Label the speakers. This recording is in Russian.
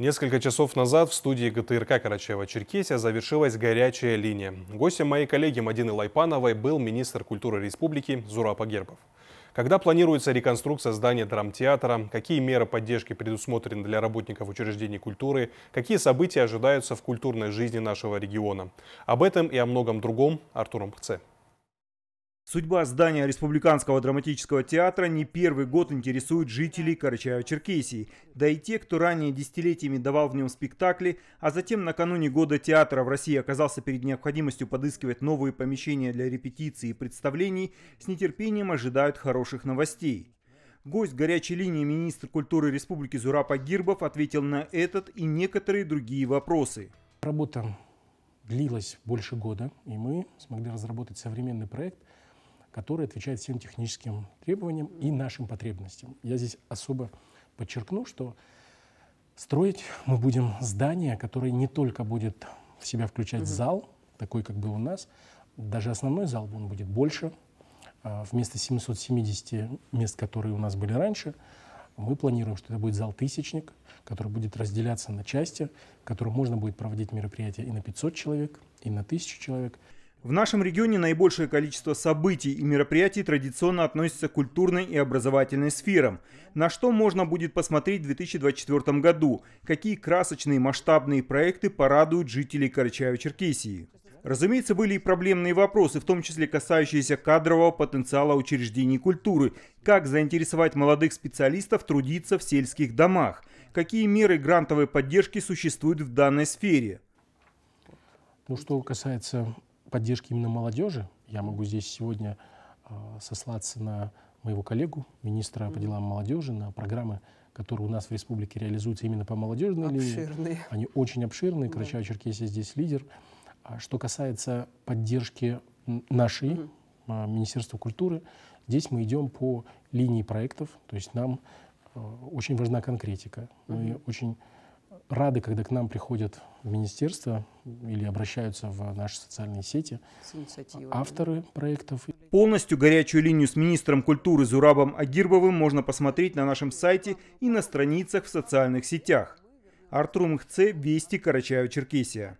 Speaker 1: Несколько часов назад в студии ГТРК Карачаева-Черкесия завершилась горячая линия. Гостем моей коллеги Мадины Лайпановой был министр культуры республики Зура Погербов. Когда планируется реконструкция здания драмтеатра, какие меры поддержки предусмотрены для работников учреждений культуры, какие события ожидаются в культурной жизни нашего региона. Об этом и о многом другом Артуром Пце.
Speaker 2: Судьба здания Республиканского драматического театра не первый год интересует жителей Карачаева-Черкесии, да и те, кто ранее десятилетиями давал в нем спектакли, а затем накануне года театра в России оказался перед необходимостью подыскивать новые помещения для репетиций и представлений, с нетерпением ожидают хороших новостей. Гость горячей линии министр культуры Республики Зурапа Гирбов ответил на этот и некоторые другие вопросы.
Speaker 3: Работа длилась больше года, и мы смогли разработать современный проект – который отвечает всем техническим требованиям и нашим потребностям. Я здесь особо подчеркну, что строить мы будем здание, которое не только будет в себя включать угу. зал, такой, как был у нас, даже основной зал он будет больше. А, вместо 770 мест, которые у нас были раньше, мы планируем, что это будет зал «Тысячник», который будет разделяться на части, в котором можно будет проводить мероприятия и на 500 человек, и на 1000 человек –
Speaker 2: в нашем регионе наибольшее количество событий и мероприятий традиционно относится к культурной и образовательной сферам. На что можно будет посмотреть в 2024 году? Какие красочные масштабные проекты порадуют жителей Карачаево-Черкесии? Разумеется, были и проблемные вопросы, в том числе касающиеся кадрового потенциала учреждений культуры. Как заинтересовать молодых специалистов трудиться в сельских домах? Какие меры грантовой поддержки существуют в данной сфере?
Speaker 3: Ну, что касается поддержки именно молодежи, я могу здесь сегодня а, сослаться на моего коллегу, министра по делам молодежи, на программы, которые у нас в республике реализуются именно по молодежной обширные. линии. Они очень обширные. Да. Карачаево-Черкесия здесь лидер. А что касается поддержки нашей, угу. А, Министерства культуры, здесь мы идем по линии проектов. То есть нам а, очень важна конкретика. Мы очень рады, когда к нам приходят в министерство или обращаются в наши социальные сети авторы проектов.
Speaker 2: Полностью горячую линию с министром культуры Зурабом Агирбовым можно посмотреть на нашем сайте и на страницах в социальных сетях. Артур Мхце, Вести, Карачаево, Черкесия.